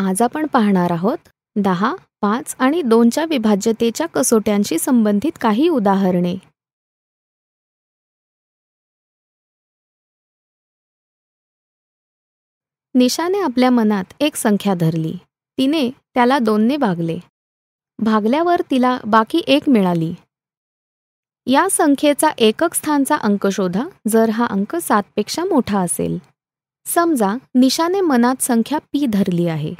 आज आपण पाहणार आहोत दहा पाच आणि दोनच्या विभाज्यतेच्या कसोट्यांशी संबंधित काही उदाहरणे निशाने आपल्या मनात एक संख्या धरली तिने त्याला दोनने भागले भागल्यावर तिला बाकी एक मिळाली या संख्येचा एकक स्थानचा अंक शोधा जर हा अंक सातपेक्षा मोठा असेल समजा निशाने मनात संख्या पी धरली आहे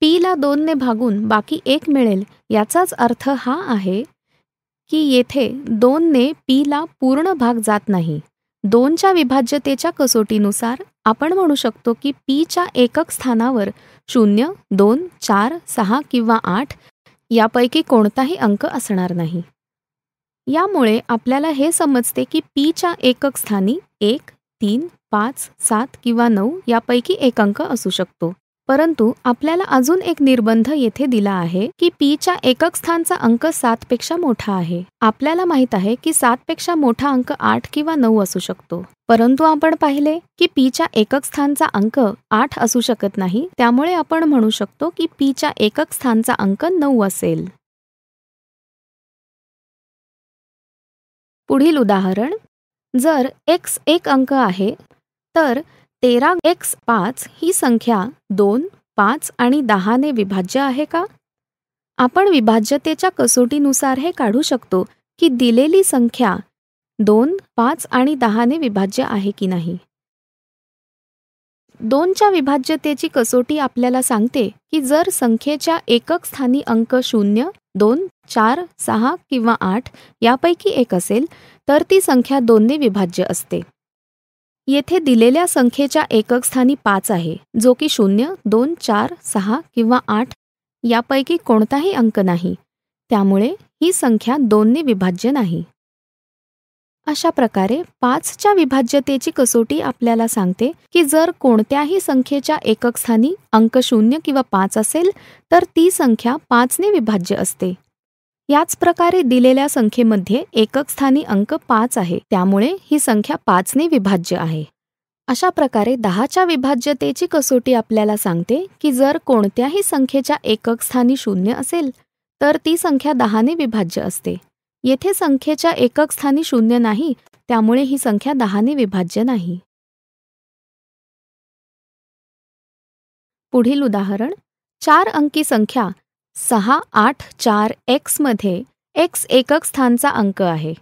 पीला दोनने भागून बाकी एक मिळेल याचाच अर्थ हा आहे की येथे दोनने पीला पूर्ण भाग जात नाही दोनच्या विभाज्यतेच्या कसोटीनुसार आपण म्हणू शकतो की पीच्या एकक स्थानावर शून्य दोन चार सहा किंवा आठ यापैकी कोणताही अंक असणार नाही यामुळे आपल्याला हे समजते की पीच्या एकक स्थानी एक तीन पाच सात किंवा नऊ यापैकी एक अंक असू शकतो परंतु आपल्याला अजून एक निर्बंध येथे दिला आहे की पीच्या एकक स्थानचा अंक सात पेक्षा मोठा आहे आपल्याला माहित आहे की सात पेक्षा मोठा अंक आठ किंवा नऊ असू शकतो परंतु आपण पाहिले की पीच्या एकक स्थानचा अंक आठ असू शकत नाही त्यामुळे आपण म्हणू शकतो की पीच्या एकक स्थानचा अंक नऊ असेल पुढील उदाहरण जर एक्स एक अंक आहे तर तेरा एक्स पाच ही संख्या दोन पाच आणि दहाने विभाज्य आहे का आपण विभाज्यतेच्या कसोटीनुसार हे काढू शकतो की दिलेली संख्या दोन पाच आणि दहाने विभाज्य आहे की नाही दोनच्या विभाज्यतेची कसोटी आपल्याला सांगते की जर संख्येच्या एकक स्थानी अंक शून्य दोन चार सहा किंवा आठ यापैकी एक असेल तर ती संख्या दोनने विभाज्य असते येथे दिलेल्या संख्येच्या स्थानी पाच आहे जो की शून्य दोन चार सहा किंवा आठ यापैकी कोणताही अंक नाही त्यामुळे ही संख्या दोनने विभाज्य नाही अशा प्रकारे पाचच्या विभाज्यतेची कसोटी आपल्याला सांगते की जर कोणत्याही संख्येच्या एककस्थानी अंक शून्य किंवा पाच असेल तर ती संख्या पाचने विभाज्य असते याच प्रकारे दिलेल्या संख्येमध्ये एकक स्थानी अंक पाच आहे त्यामुळे ही संख्या पाचने विभाज्य आहे अशा प्रकारे दहाच्या विभाज्यतेची कसोटी आपल्याला सांगते की जर कोणत्याही संख्येच्या एकक स्थानी शून्य असेल तर ती संख्या दहाने विभाज्य असते येथे संख्येच्या एकक स्थानी शून्य नाही त्यामुळे ही संख्या दहाने विभाज्य नाही पुढील उदाहरण चार अंकी संख्या सहा आठ चार एक्समध्ये एक्स एकक स्थानचा अंक आहे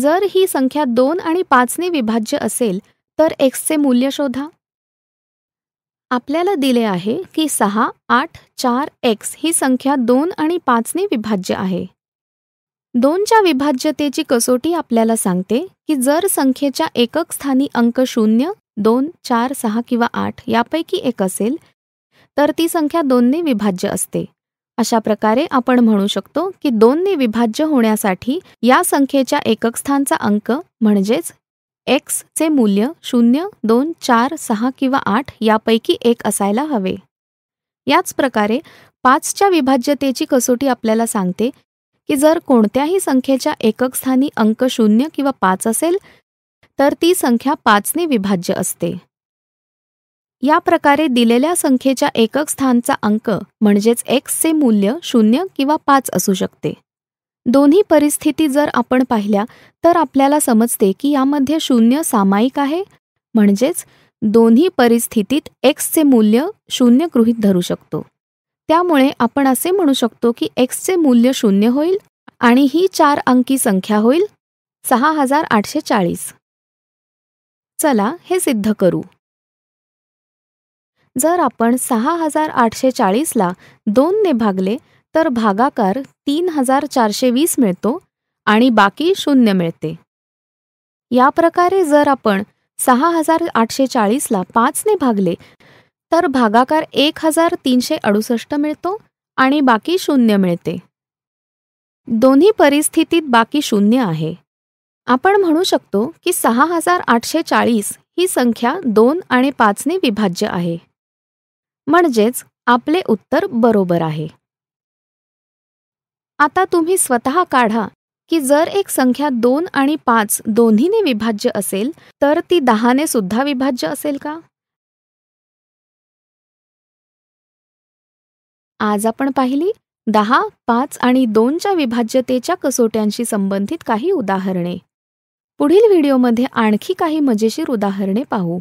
जर ही संख्या दोन आणि पाचने विभाज्य असेल तर एक्सचे मूल्य शोधा आपल्याला दिले आहे की सहा आठ चार एक्स ही संख्या दोन आणि पाचने विभाज्य आहे दोनच्या विभाज्यतेची कसोटी आपल्याला सांगते की जर संख्येच्या एकक स्थानी अंक शून्य दोन चार सहा किंवा आठ यापैकी एक असेल तर ती संख्या दोनने विभाज्य असते अशा प्रकारे आपण म्हणू शकतो की दोनने विभाज्य होण्यासाठी या संख्येच्या एकक स्थानचा अंक म्हणजेच एक्सचे मूल्य शून्य दोन चार सहा किंवा आठ यापैकी एक असायला हवे याच प्रकारे पाचच्या विभाज्यतेची कसोटी आपल्याला सांगते की जर कोणत्याही संख्येच्या एकक स्थानी अंक शून्य किंवा पाच असेल तर ती संख्या पाचने विभाज्य असते या प्रकारे दिलेल्या संख्येच्या एकक स्थानचा अंक म्हणजेच एक्सचे मूल्य शून्य किंवा पाच असू शकते दोन्ही परिस्थिती जर आपण पाहिल्या तर आपल्याला समजते की यामध्ये शून्य सामायिक आहे म्हणजेच दोन्ही परिस्थितीत एक्सचे मूल्य शून्य गृहीत धरू शकतो त्यामुळे आपण असे म्हणू शकतो की एक्सचे मूल्य शून्य होईल आणि ही चार अंकी संख्या होईल सहा हजार आठशे चाळीस चला हे सिद्ध करू जर आपण सहा हजार आठशे चाळीसला दोनने भागले तर भागाकार तीन हजार चारशे वीस मिळतो आणि बाकी शून्य मिळते या प्रकारे जर आपण सहा हजार आठशे चाळीसला पाचने भागले तर भागाकार एक हजार तीनशे अडुसष्ट मिळतो आणि बाकी शून्य मिळते दोन्ही परिस्थितीत बाकी शून्य आहे आपण म्हणू शकतो की सहा हजार आठशे चाळीस ही संख्या दोन आणि पाचने विभाज्य आहे म्हणजेच आपले उत्तर बरोबर आहे आता तुम्ही स्वतः काढा की जर एक संख्या दोन आणि पाच दोन्हीने विभाज्य असेल तर ती दहाने सुद्धा विभाज्य असेल का आज आपण पाहिली दहा पाच आणि दोनच्या विभाज्यतेच्या कसोट्यांशी संबंधित काही उदाहरणे पुढील व्हिडिओमध्ये आणखी काही मजेशीर उदाहरणे पाहू